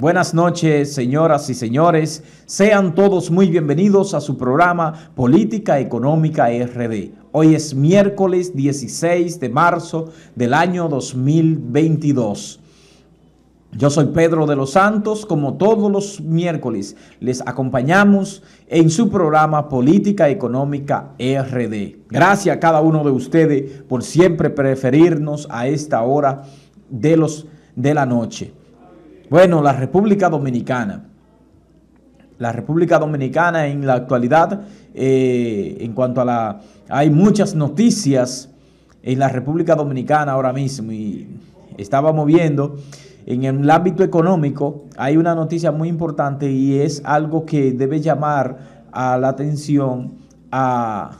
Buenas noches, señoras y señores. Sean todos muy bienvenidos a su programa Política Económica RD. Hoy es miércoles 16 de marzo del año 2022. Yo soy Pedro de los Santos, como todos los miércoles les acompañamos en su programa Política Económica RD. Gracias a cada uno de ustedes por siempre preferirnos a esta hora de, los, de la noche. Bueno, la República Dominicana. La República Dominicana en la actualidad, eh, en cuanto a la... Hay muchas noticias en la República Dominicana ahora mismo y estábamos viendo en el ámbito económico hay una noticia muy importante y es algo que debe llamar a la atención a,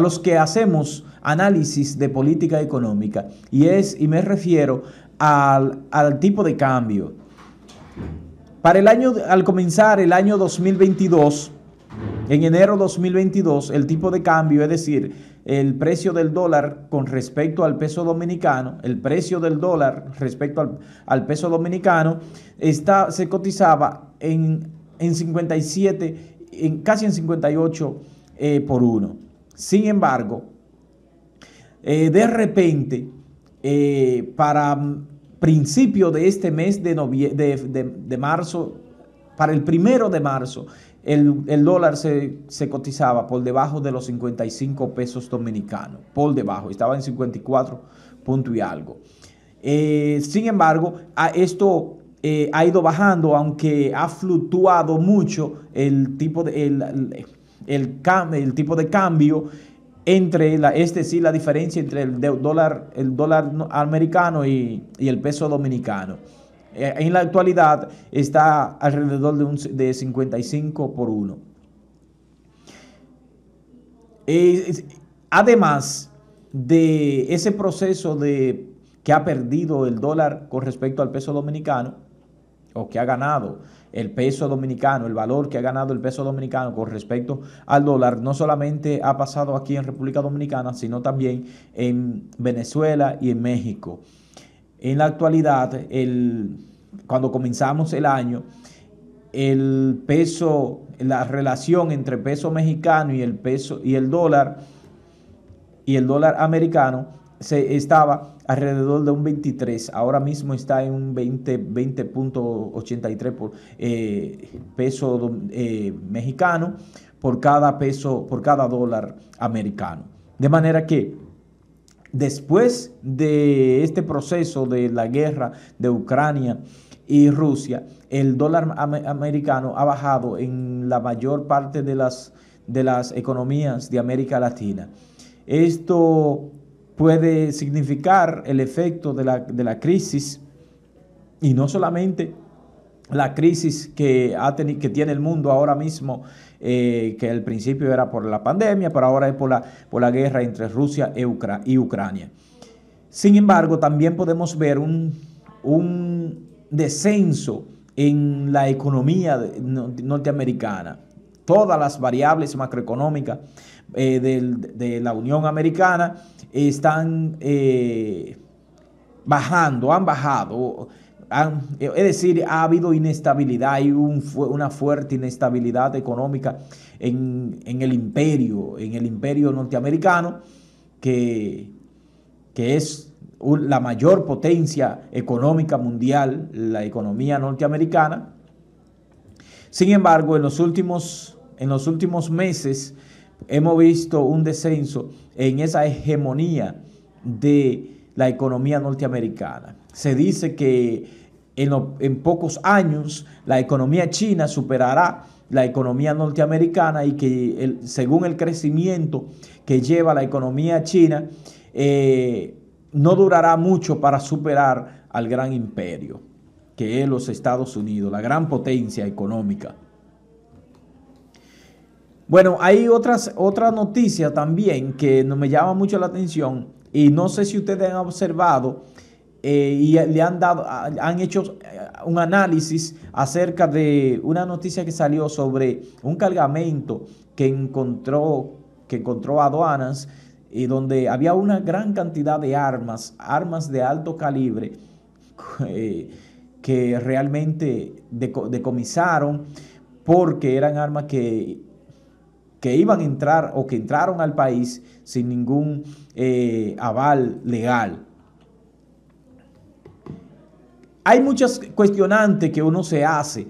los que hacemos análisis de política económica y es, y me refiero al, al tipo de cambio. Para el año, al comenzar el año 2022, en enero 2022, el tipo de cambio, es decir, el precio del dólar con respecto al peso dominicano, el precio del dólar respecto al, peso dominicano, está, se cotizaba en, en 57, en, casi en 58 eh, por uno. Sin embargo, eh, de repente, eh, para principio de este mes de, de, de, marzo, para el primero de marzo, el, dólar se, cotizaba por debajo de los 55 pesos dominicanos, por debajo, estaba en 54 punto y algo. Eh, sin embargo, a esto eh, ha ido bajando, aunque ha fluctuado mucho el tipo de, el, el, el tipo de cambio entre la, este decir, la diferencia entre el dólar, el dólar americano y, el peso dominicano. Eh, en la actualidad está alrededor de, un, de 55 por 1. además de ese proceso de, que ha perdido el dólar con respecto al peso dominicano, o que ha ganado el peso dominicano, el valor que ha ganado el peso dominicano con respecto al dólar, no solamente ha pasado aquí en República Dominicana, sino también en Venezuela y en México. En la actualidad, cuando comenzamos el año, el peso, la relación entre peso mexicano y el peso y el dólar y el dólar americano se estaba alrededor de un 23, ahora mismo está en un 20.83 por eh, peso eh, mexicano por cada peso, por cada dólar americano. De manera que después de este proceso de la guerra de Ucrania y Rusia, el dólar americano ha bajado en la mayor parte de las, de las economías de América Latina. Esto puede significar el efecto de la, crisis y no solamente la crisis que, que tiene el mundo ahora mismo, eh, que al principio era por la pandemia, pero ahora es por la, por la guerra entre Rusia e y Ucrania. Sin embargo, también podemos ver un, un descenso en la economía norteamericana. Todas las variables macroeconómicas eh, de la Unión Americana están eh, bajando, han bajado. Eh, es decir, ha habido inestabilidad, hay una fuerte inestabilidad económica en, el imperio, en el imperio norteamericano, que, que es la mayor potencia económica mundial, la economía norteamericana. Sin embargo, en los últimos, en los últimos meses, hemos visto un descenso en esa hegemonía de la economía norteamericana. Se dice que en, pocos años la economía china superará la economía norteamericana y que según el crecimiento que lleva la economía china, eh, no durará mucho para superar al gran imperio, que es los Estados Unidos, la gran potencia económica. Bueno, hay otras, otra noticia también que no me llama mucho la atención y no sé si ustedes han observado eh, y le han dado, han hecho eh, un análisis acerca de una noticia que salió sobre un cargamento que encontró, que encontró aduanas y donde había una gran cantidad de armas, armas de alto calibre eh, que realmente decomisaron porque eran armas que que iban a entrar o que entraron al país sin ningún eh, aval legal. Hay muchas cuestionantes que uno se hace.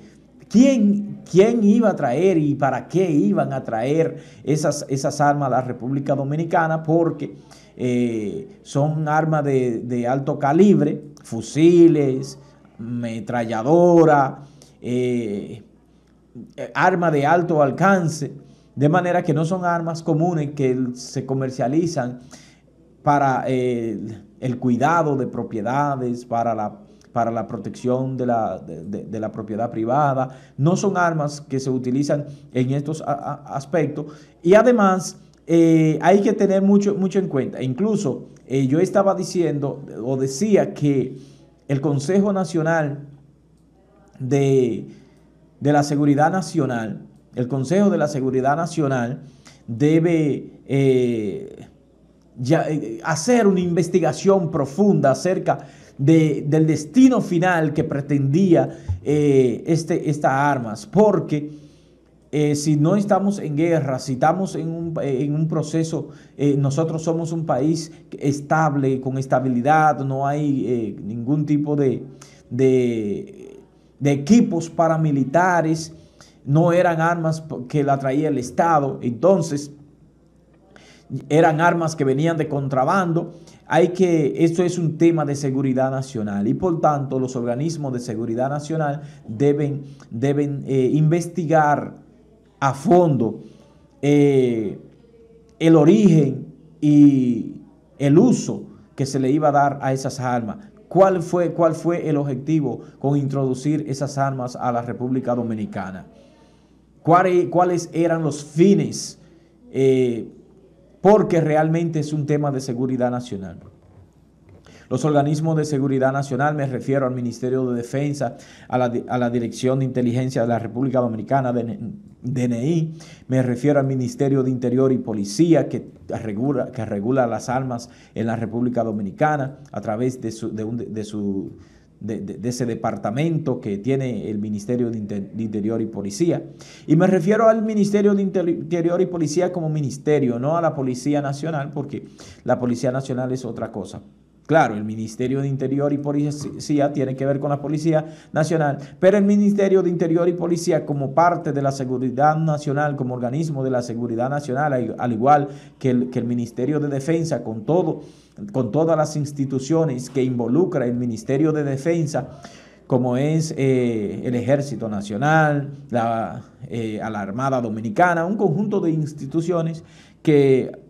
¿Quién, ¿Quién, iba a traer y para qué iban a traer esas, esas armas a la República Dominicana? Porque eh, son armas de, alto calibre, fusiles, metralladora, eh, armas de alto alcance de manera que no son armas comunes que se comercializan para eh, el, cuidado de propiedades, para la, para la protección de la, propiedad privada. No son armas que se utilizan en estos aspectos. Y además eh, hay que tener mucho, mucho en cuenta. Incluso eh, yo estaba diciendo o decía que el Consejo Nacional de, de la Seguridad Nacional, el Consejo de la Seguridad Nacional debe eh, eh, hacer una investigación profunda acerca del destino final que pretendía eh, este, estas armas, porque si no estamos en guerra, si estamos en un, proceso, nosotros somos un país estable, con estabilidad, no hay ningún tipo de equipos paramilitares no eran armas que la traía el Estado, entonces eran armas que venían de contrabando. Hay que, esto es un tema de seguridad nacional y por tanto los organismos de seguridad nacional deben, deben eh, investigar a fondo eh, el origen y el uso que se le iba a dar a esas armas. ¿Cuál fue, cuál fue el objetivo con introducir esas armas a la República Dominicana? E-, cuáles eran los fines, eh, porque realmente es un tema de seguridad nacional. Los organismos de seguridad nacional, me refiero al Ministerio de Defensa, a la, Dirección de Inteligencia de la República Dominicana, DNI, me refiero al Ministerio de Interior y Policía, que regula, que regula las armas en la República Dominicana a través de su de, ese departamento que tiene el Ministerio de, Interior y Policía. Y me refiero al Ministerio de Interior y Policía como ministerio, no a la Policía Nacional, porque la Policía Nacional es otra cosa. Claro, el Ministerio de Interior y Policía tiene que ver con la Policía Nacional, pero el Ministerio de Interior y Policía como parte de la Seguridad Nacional, como organismo de la Seguridad Nacional, al igual que el, Ministerio de Defensa, con, todo, con todas las instituciones que involucra el Ministerio de Defensa, como es eh, el Ejército Nacional, eh, la Armada Dominicana, un conjunto de instituciones que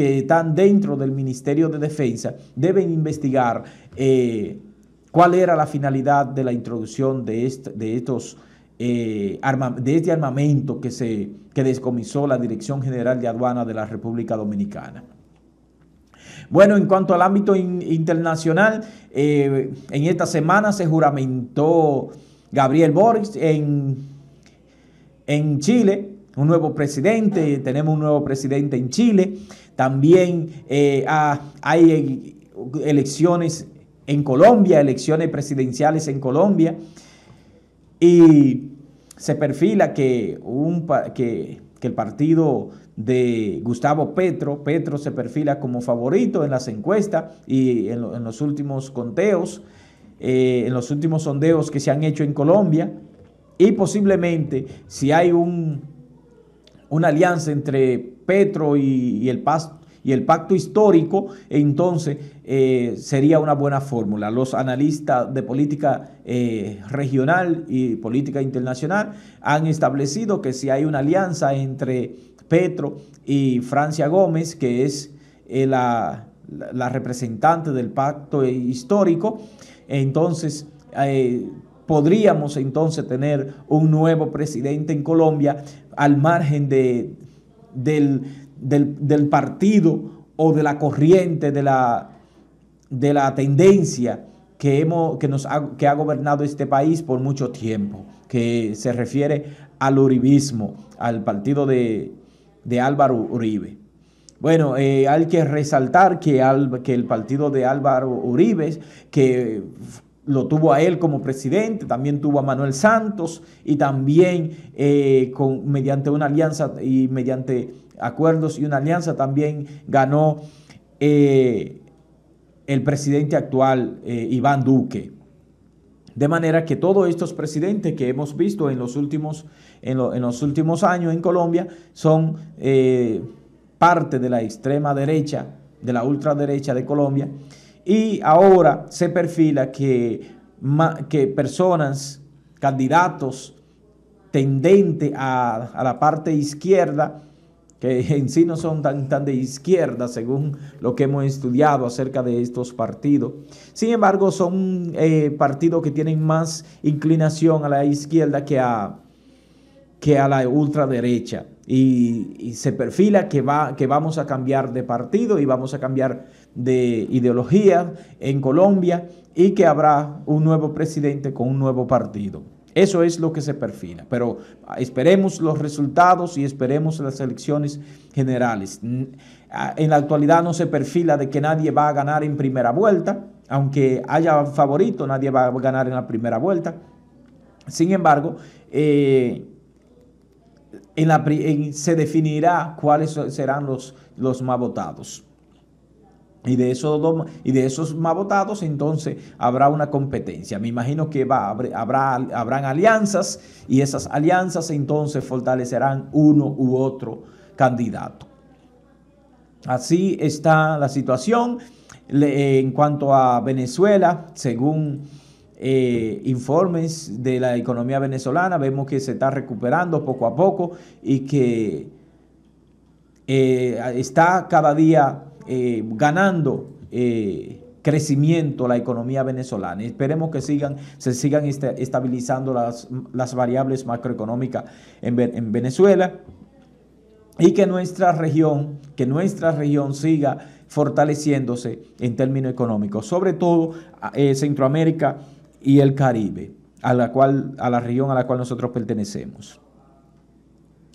que están dentro del Ministerio de Defensa deben investigar eh, cuál era la finalidad de la introducción de, este, de estos... Eh, de este armamento que, se, que descomisó la Dirección General de Aduana de la República Dominicana. Bueno, en cuanto al ámbito internacional, eh, en esta semana se juramentó Gabriel boris en, en Chile un nuevo presidente, tenemos un nuevo presidente en Chile, también eh, hay eh, elecciones en Colombia, elecciones presidenciales en Colombia, y se perfila que, un, que, el partido de Gustavo Petro. Petro se perfila como favorito en las encuestas y en, los últimos conteos, eh, en los últimos sondeos que se han hecho en Colombia. Y posiblemente si hay un una alianza entre Petro y, el pacto histórico, entonces eh, sería una buena fórmula. Los analistas de política eh, regional y política internacional han establecido que si hay una alianza entre Petro y Francia Gómez, que es eh, la, la, representante del pacto histórico, entonces podríamos entonces tener un nuevo presidente en Colombia al margen de, del, partido o de la corriente, de la, de la tendencia que, hemos, que, nos ha, que ha gobernado este país por mucho tiempo, que se refiere al uribismo, al partido de, Álvaro Uribe. Bueno, eh, hay que resaltar que, al, que el partido de Álvaro Uribe, que lo tuvo a él como presidente, también tuvo a Manuel Santos y también eh, con, mediante una alianza y mediante acuerdos y una alianza también ganó eh, el presidente actual eh, Iván Duque. De manera que todos estos presidentes que hemos visto en los últimos, en, en los últimos años en Colombia son parte de la extrema derecha, de la ultraderecha de Colombia y ahora se perfila que, que personas, candidatos tendentes a, la parte izquierda, que en sí no son tan, tan de izquierda según lo que hemos estudiado acerca de estos partidos. Sin embargo, son eh, partidos que tienen más inclinación a la izquierda que a, que a la ultraderecha. Y, se perfila que, va, que vamos a cambiar de partido y vamos a cambiar de ideología en Colombia y que habrá un nuevo presidente con un nuevo partido. Eso es lo que se perfila, pero esperemos los resultados y esperemos las elecciones generales. En la actualidad no se perfila de que nadie va a ganar en primera vuelta, aunque haya favorito, nadie va a ganar en la primera vuelta. Sin embargo, eh, en se definirá cuáles serán los, los más votados. Y de, esos y de esos más votados, entonces habrá una competencia. Me imagino que habrá, habrán alianzas y esas alianzas entonces fortalecerán uno u otro candidato. Así está la situación. En cuanto a Venezuela, según eh, informes de la economía venezolana, vemos que se está recuperando poco a poco y que eh, está cada día eh, ganando eh, crecimiento la economía venezolana. Esperemos que sigan, se sigan este, estabilizando las, variables macroeconómicas en, Venezuela y que nuestra región, que nuestra región siga fortaleciéndose en términos económicos, sobre todo eh, Centroamérica y el Caribe, a la, cual, a la región a la cual nosotros pertenecemos.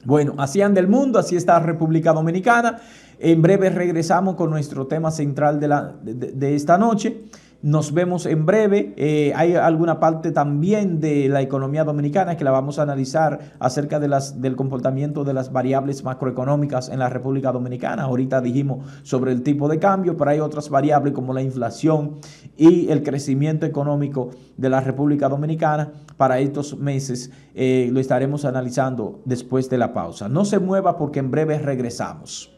Bueno, así anda el mundo, así está República Dominicana. En breve regresamos con nuestro tema central de, la, de, esta noche. Nos vemos en breve. Eh, hay alguna parte también de la economía dominicana que la vamos a analizar acerca de las, del comportamiento de las variables macroeconómicas en la República Dominicana. Ahorita dijimos sobre el tipo de cambio, pero hay otras variables como la inflación y el crecimiento económico de la República Dominicana para estos meses. Eh, lo estaremos analizando después de la pausa. No se mueva porque en breve regresamos.